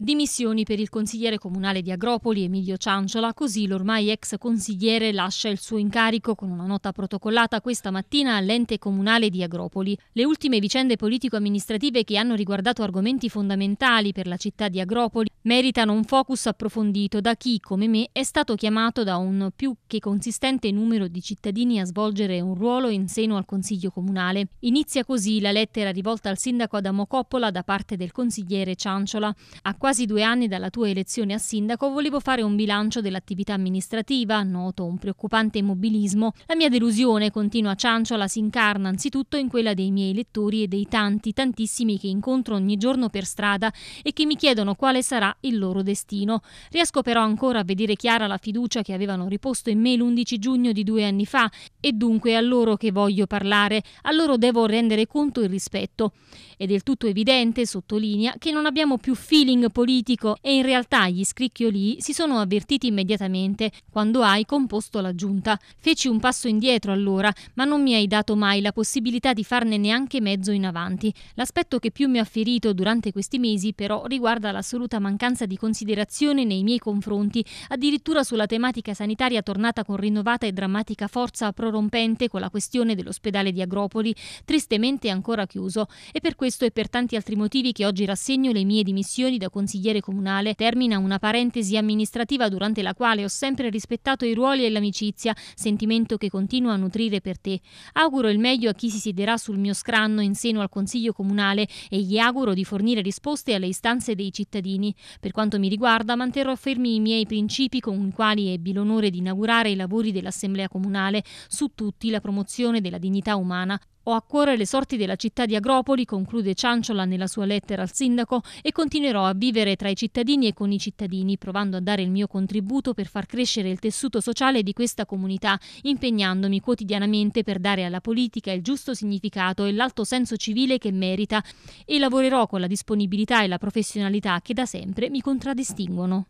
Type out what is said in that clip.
Dimissioni per il consigliere comunale di Agropoli Emilio Cianciola, così l'ormai ex consigliere lascia il suo incarico con una nota protocollata questa mattina all'ente comunale di Agropoli. Le ultime vicende politico-amministrative che hanno riguardato argomenti fondamentali per la città di Agropoli meritano un focus approfondito da chi, come me, è stato chiamato da un più che consistente numero di cittadini a svolgere un ruolo in seno al Consiglio Comunale. Inizia così la lettera rivolta al sindaco Adamo Coppola da parte del consigliere Cianciola. A quasi due anni dalla tua elezione a sindaco volevo fare un bilancio dell'attività amministrativa, noto un preoccupante immobilismo. La mia delusione, continua Cianciola, si incarna anzitutto in quella dei miei lettori e dei tanti, tantissimi che incontro ogni giorno per strada e che mi chiedono quale sarà il loro destino. Riesco però ancora a vedere chiara la fiducia che avevano riposto in me l'11 giugno di due anni fa e dunque a loro che voglio parlare, a loro devo rendere conto il rispetto. È del tutto evidente, sottolinea, che non abbiamo più feeling politico e in realtà gli scricchioli si sono avvertiti immediatamente quando hai composto la giunta. Feci un passo indietro allora, ma non mi hai dato mai la possibilità di farne neanche mezzo in avanti. L'aspetto che più mi ha ferito durante questi mesi però riguarda l'assoluta mancanza mancanza di considerazione nei miei confronti, addirittura sulla tematica sanitaria tornata con rinnovata e drammatica forza prorompente con la questione dell'ospedale di Agropoli, tristemente ancora chiuso. E per questo e per tanti altri motivi che oggi rassegno le mie dimissioni da consigliere comunale, termina una parentesi amministrativa durante la quale ho sempre rispettato i ruoli e l'amicizia, sentimento che continuo a nutrire per te. Auguro il meglio a chi si siederà sul mio scranno in seno al Consiglio Comunale e gli auguro di fornire risposte alle istanze dei cittadini. Per quanto mi riguarda, manterrò fermi i miei principi con i quali ebbi l'onore di inaugurare i lavori dell'Assemblea Comunale su tutti la promozione della dignità umana ho a cuore le sorti della città di Agropoli, conclude Cianciola nella sua lettera al sindaco, e continuerò a vivere tra i cittadini e con i cittadini, provando a dare il mio contributo per far crescere il tessuto sociale di questa comunità, impegnandomi quotidianamente per dare alla politica il giusto significato e l'alto senso civile che merita, e lavorerò con la disponibilità e la professionalità che da sempre mi contraddistinguono.